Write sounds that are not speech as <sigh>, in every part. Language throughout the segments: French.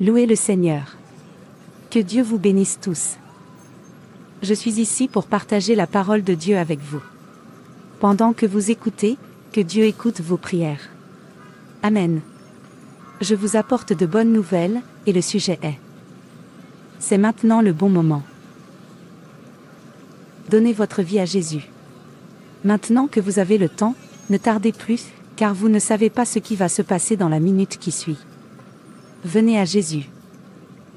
Louez le Seigneur. Que Dieu vous bénisse tous. Je suis ici pour partager la parole de Dieu avec vous. Pendant que vous écoutez, que Dieu écoute vos prières. Amen. Je vous apporte de bonnes nouvelles, et le sujet est. C'est maintenant le bon moment. Donnez votre vie à Jésus. Maintenant que vous avez le temps, ne tardez plus, car vous ne savez pas ce qui va se passer dans la minute qui suit. Venez à Jésus.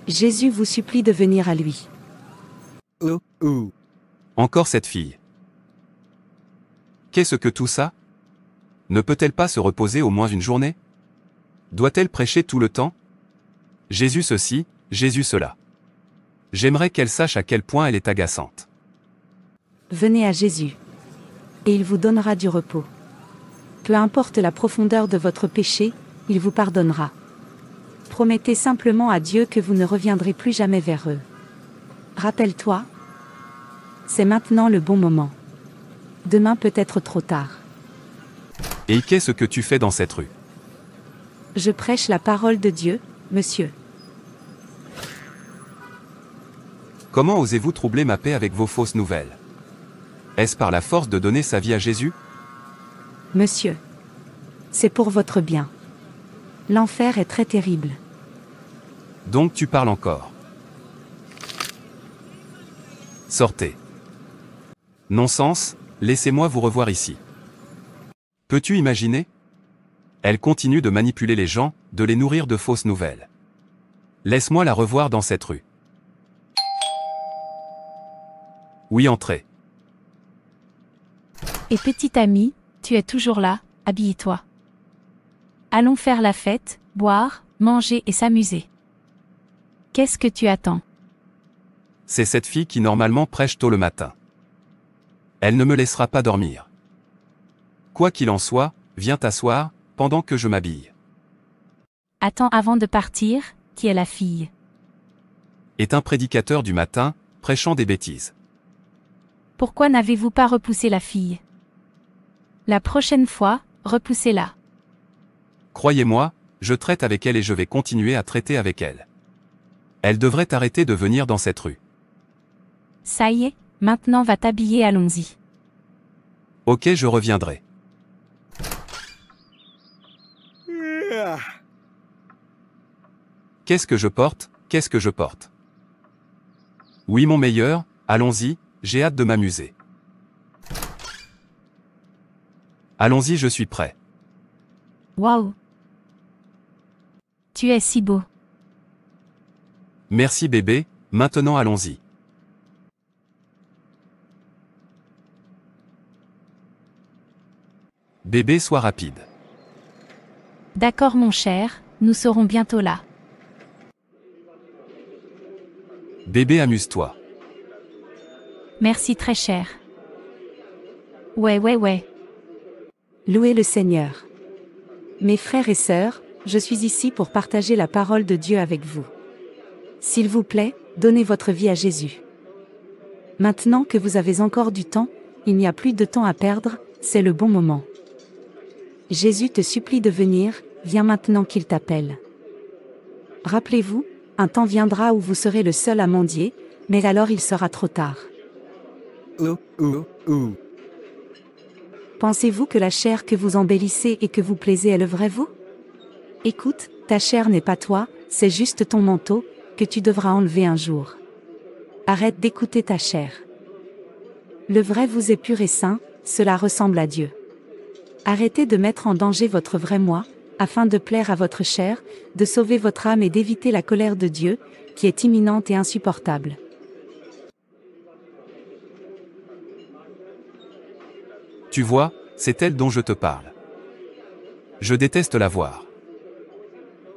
Jésus vous supplie de venir à lui. Oh, Encore cette fille. Qu'est-ce que tout ça Ne peut-elle pas se reposer au moins une journée Doit-elle prêcher tout le temps Jésus ceci, Jésus cela. J'aimerais qu'elle sache à quel point elle est agaçante. Venez à Jésus, et il vous donnera du repos. Peu importe la profondeur de votre péché, il vous pardonnera promettez simplement à Dieu que vous ne reviendrez plus jamais vers eux. Rappelle-toi, c'est maintenant le bon moment. Demain peut être trop tard. Et qu'est-ce que tu fais dans cette rue Je prêche la parole de Dieu, monsieur. Comment osez-vous troubler ma paix avec vos fausses nouvelles Est-ce par la force de donner sa vie à Jésus Monsieur, c'est pour votre bien. L'enfer est très terrible. Donc tu parles encore. Sortez. Non-sens, laissez-moi vous revoir ici. Peux-tu imaginer Elle continue de manipuler les gens, de les nourrir de fausses nouvelles. Laisse-moi la revoir dans cette rue. Oui, entrez. Et petite amie, tu es toujours là, habille-toi. Allons faire la fête, boire, manger et s'amuser. Qu'est-ce que tu attends C'est cette fille qui normalement prêche tôt le matin. Elle ne me laissera pas dormir. Quoi qu'il en soit, viens t'asseoir, pendant que je m'habille. Attends avant de partir, qui est la fille Est un prédicateur du matin, prêchant des bêtises. Pourquoi n'avez-vous pas repoussé la fille La prochaine fois, repoussez-la. Croyez-moi, je traite avec elle et je vais continuer à traiter avec elle. Elle devrait arrêter de venir dans cette rue. Ça y est, maintenant va t'habiller, allons-y. Ok, je reviendrai. Qu'est-ce que je porte Qu'est-ce que je porte Oui, mon meilleur, allons-y, j'ai hâte de m'amuser. Allons-y, je suis prêt. Waouh Tu es si beau. Merci bébé, maintenant allons-y. Bébé, sois rapide. D'accord mon cher, nous serons bientôt là. Bébé, amuse-toi. Merci très cher. Ouais, ouais, ouais. Louez le Seigneur. Mes frères et sœurs, je suis ici pour partager la parole de Dieu avec vous. S'il vous plaît, donnez votre vie à Jésus. Maintenant que vous avez encore du temps, il n'y a plus de temps à perdre, c'est le bon moment. Jésus te supplie de venir, viens maintenant qu'il t'appelle. Rappelez-vous, un temps viendra où vous serez le seul à mendier, mais alors il sera trop tard. Pensez-vous que la chair que vous embellissez et que vous plaisez est le vrai vous Écoute, ta chair n'est pas toi, c'est juste ton manteau, que tu devras enlever un jour. Arrête d'écouter ta chair. Le vrai vous est pur et saint, cela ressemble à Dieu. Arrêtez de mettre en danger votre vrai moi, afin de plaire à votre chair, de sauver votre âme et d'éviter la colère de Dieu, qui est imminente et insupportable. Tu vois, c'est elle dont je te parle. Je déteste la voir.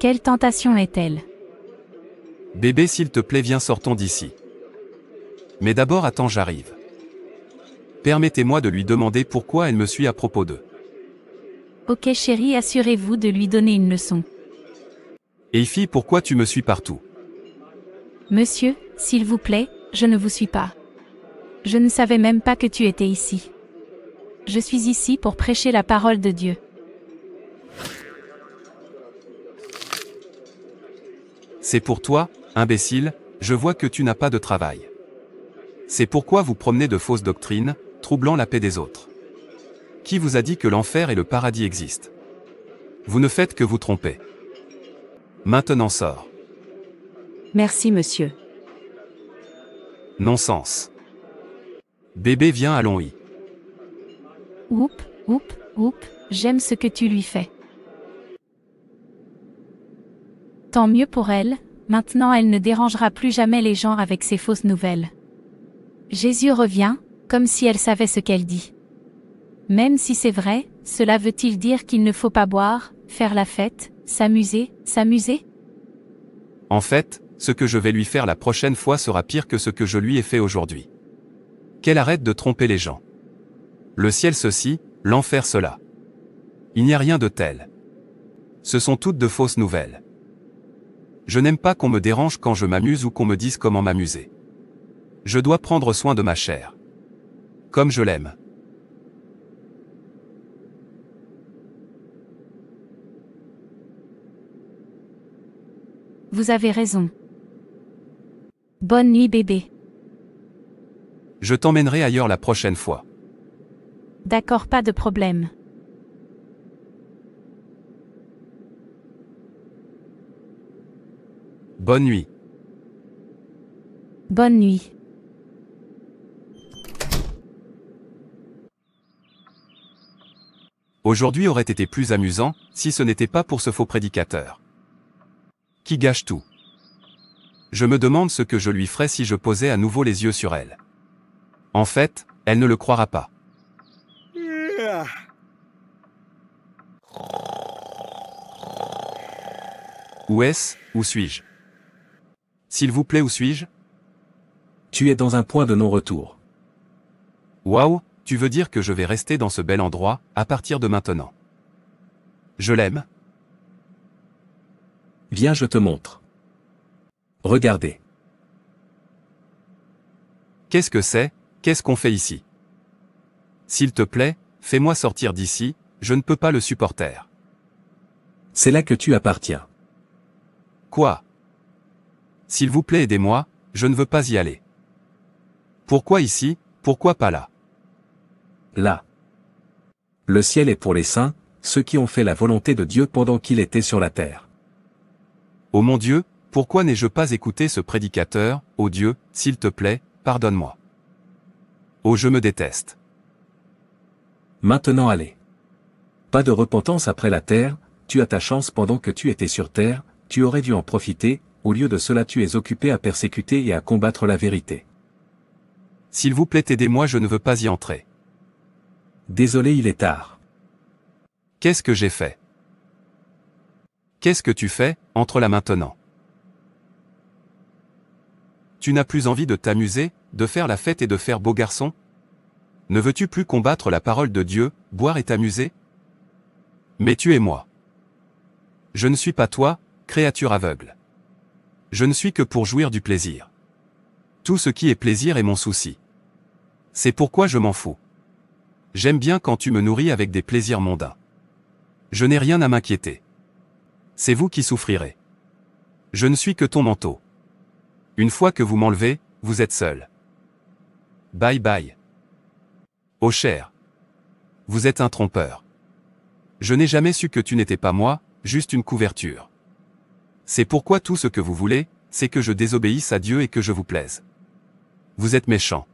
Quelle tentation est-elle Bébé, s'il te plaît, viens, sortons d'ici. Mais d'abord, attends, j'arrive. Permettez-moi de lui demander pourquoi elle me suit à propos d'eux. Ok chérie, assurez-vous de lui donner une leçon. Et fille, pourquoi tu me suis partout Monsieur, s'il vous plaît, je ne vous suis pas. Je ne savais même pas que tu étais ici. Je suis ici pour prêcher la parole de Dieu. C'est pour toi, imbécile, je vois que tu n'as pas de travail. C'est pourquoi vous promenez de fausses doctrines, troublant la paix des autres. Qui vous a dit que l'enfer et le paradis existent Vous ne faites que vous tromper. Maintenant sors. Merci monsieur. Non-sens. Bébé viens, allons-y. Oup, oup, oup, j'aime ce que tu lui fais. Tant mieux pour elle, maintenant elle ne dérangera plus jamais les gens avec ses fausses nouvelles. Jésus revient, comme si elle savait ce qu'elle dit. Même si c'est vrai, cela veut-il dire qu'il ne faut pas boire, faire la fête, s'amuser, s'amuser En fait, ce que je vais lui faire la prochaine fois sera pire que ce que je lui ai fait aujourd'hui. Qu'elle arrête de tromper les gens. Le ciel ceci, l'enfer cela. Il n'y a rien de tel. Ce sont toutes de fausses nouvelles. Je n'aime pas qu'on me dérange quand je m'amuse ou qu'on me dise comment m'amuser. Je dois prendre soin de ma chair. Comme je l'aime. Vous avez raison. Bonne nuit bébé. Je t'emmènerai ailleurs la prochaine fois. D'accord, pas de problème. Bonne nuit. Bonne nuit. Aujourd'hui aurait été plus amusant, si ce n'était pas pour ce faux prédicateur. Qui gâche tout. Je me demande ce que je lui ferais si je posais à nouveau les yeux sur elle. En fait, elle ne le croira pas. Où est-ce, où suis-je s'il vous plaît, où suis-je Tu es dans un point de non-retour. Waouh, tu veux dire que je vais rester dans ce bel endroit, à partir de maintenant. Je l'aime. Viens, je te montre. Regardez. Qu'est-ce que c'est Qu'est-ce qu'on fait ici S'il te plaît, fais-moi sortir d'ici, je ne peux pas le supporter. C'est là que tu appartiens. Quoi s'il vous plaît aidez-moi, je ne veux pas y aller. Pourquoi ici, pourquoi pas là Là. Le ciel est pour les saints, ceux qui ont fait la volonté de Dieu pendant qu'il était sur la terre. Ô oh mon Dieu, pourquoi n'ai-je pas écouté ce prédicateur, ô oh Dieu, s'il te plaît, pardonne-moi. Oh je me déteste. Maintenant allez. Pas de repentance après la terre, tu as ta chance pendant que tu étais sur terre, tu aurais dû en profiter, au lieu de cela tu es occupé à persécuter et à combattre la vérité. S'il vous plaît aidez-moi je ne veux pas y entrer. Désolé il est tard. Qu'est-ce que j'ai fait Qu'est-ce que tu fais, entre là maintenant Tu n'as plus envie de t'amuser, de faire la fête et de faire beau garçon Ne veux-tu plus combattre la parole de Dieu, boire et t'amuser Mais tu es moi. Je ne suis pas toi, créature aveugle. Je ne suis que pour jouir du plaisir. Tout ce qui est plaisir est mon souci. C'est pourquoi je m'en fous. J'aime bien quand tu me nourris avec des plaisirs mondains. Je n'ai rien à m'inquiéter. C'est vous qui souffrirez. Je ne suis que ton manteau. Une fois que vous m'enlevez, vous êtes seul. Bye bye. Oh cher. Vous êtes un trompeur. Je n'ai jamais su que tu n'étais pas moi, juste une couverture. C'est pourquoi tout ce que vous voulez, c'est que je désobéisse à Dieu et que je vous plaise. Vous êtes méchant.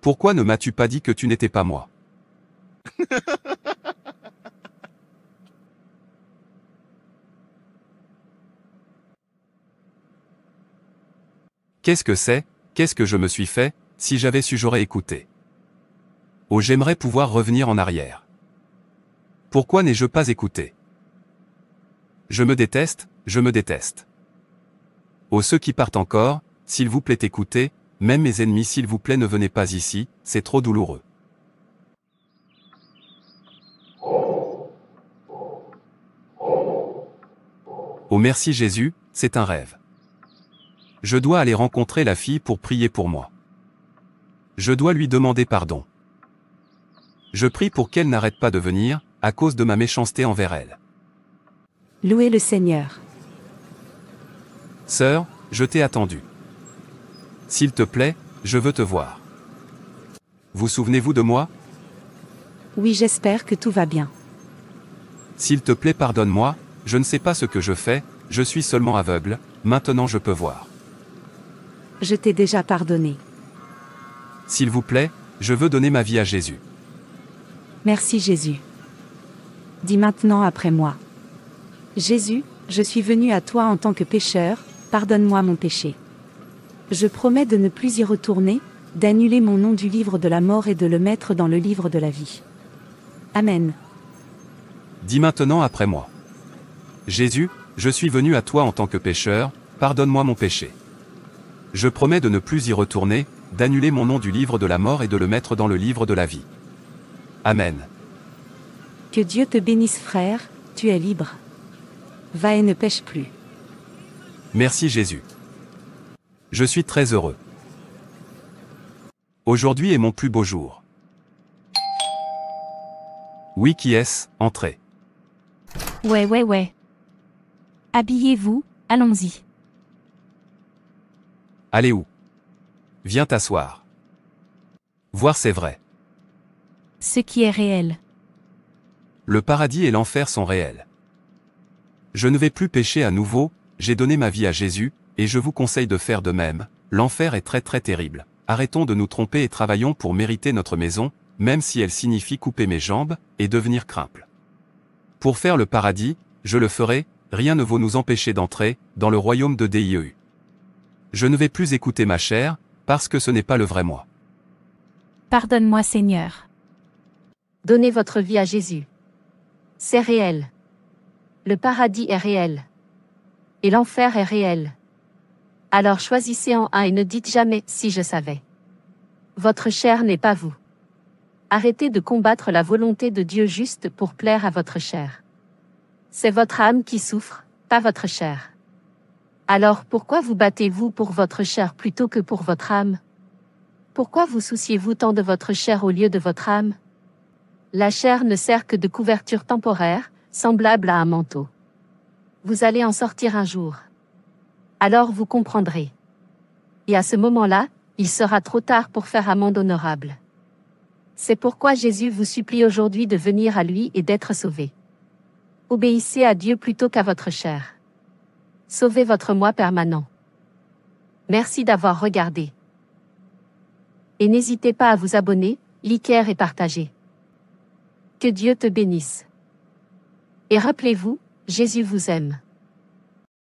Pourquoi ne m'as-tu pas dit que tu n'étais pas moi <laughs> Qu'est-ce que c'est, qu'est-ce que je me suis fait, si j'avais su j'aurais écouté Oh j'aimerais pouvoir revenir en arrière. Pourquoi n'ai-je pas écouté Je me déteste, je me déteste. Ô ceux qui partent encore, s'il vous plaît écoutez, même mes ennemis s'il vous plaît ne venez pas ici, c'est trop douloureux. Oh merci Jésus, c'est un rêve. Je dois aller rencontrer la fille pour prier pour moi. Je dois lui demander pardon. Je prie pour qu'elle n'arrête pas de venir, à cause de ma méchanceté envers elle. Louez le Seigneur. Sœur, je t'ai attendu. S'il te plaît, je veux te voir. Vous souvenez-vous de moi Oui, j'espère que tout va bien. S'il te plaît, pardonne-moi, je ne sais pas ce que je fais, je suis seulement aveugle, maintenant je peux voir. Je t'ai déjà pardonné. S'il vous plaît, je veux donner ma vie à Jésus. Merci Jésus. Dis maintenant après moi. Jésus, je suis venu à toi en tant que pécheur, Pardonne-moi mon péché. Je promets de ne plus y retourner, d'annuler mon nom du livre de la mort et de le mettre dans le livre de la vie. Amen. Dis maintenant après moi. Jésus, je suis venu à toi en tant que pécheur, pardonne-moi mon péché. Je promets de ne plus y retourner, d'annuler mon nom du livre de la mort et de le mettre dans le livre de la vie. Amen. Que Dieu te bénisse frère, tu es libre. Va et ne pêche plus. Merci Jésus. Je suis très heureux. Aujourd'hui est mon plus beau jour. Oui, qui est-ce Entrez. Ouais, ouais, ouais. Habillez-vous, allons-y. Allez où Viens t'asseoir. Voir c'est vrai. Ce qui est réel. Le paradis et l'enfer sont réels. Je ne vais plus pécher à nouveau, j'ai donné ma vie à Jésus, et je vous conseille de faire de même. L'enfer est très très terrible. Arrêtons de nous tromper et travaillons pour mériter notre maison, même si elle signifie couper mes jambes, et devenir crimple. Pour faire le paradis, je le ferai, rien ne vaut nous empêcher d'entrer, dans le royaume de Dieu. Je ne vais plus écouter ma chair, parce que ce n'est pas le vrai moi. Pardonne-moi Seigneur. Donnez votre vie à Jésus. C'est réel. Le paradis est réel et l'enfer est réel. Alors choisissez en un et ne dites jamais si je savais. Votre chair n'est pas vous. Arrêtez de combattre la volonté de Dieu juste pour plaire à votre chair. C'est votre âme qui souffre, pas votre chair. Alors pourquoi vous battez-vous pour votre chair plutôt que pour votre âme Pourquoi vous souciez-vous tant de votre chair au lieu de votre âme La chair ne sert que de couverture temporaire, semblable à un manteau. Vous allez en sortir un jour. Alors vous comprendrez. Et à ce moment-là, il sera trop tard pour faire amende honorable. C'est pourquoi Jésus vous supplie aujourd'hui de venir à lui et d'être sauvé. Obéissez à Dieu plutôt qu'à votre chair. Sauvez votre moi permanent. Merci d'avoir regardé. Et n'hésitez pas à vous abonner, liker et partager. Que Dieu te bénisse. Et rappelez-vous, Jésus vous aime.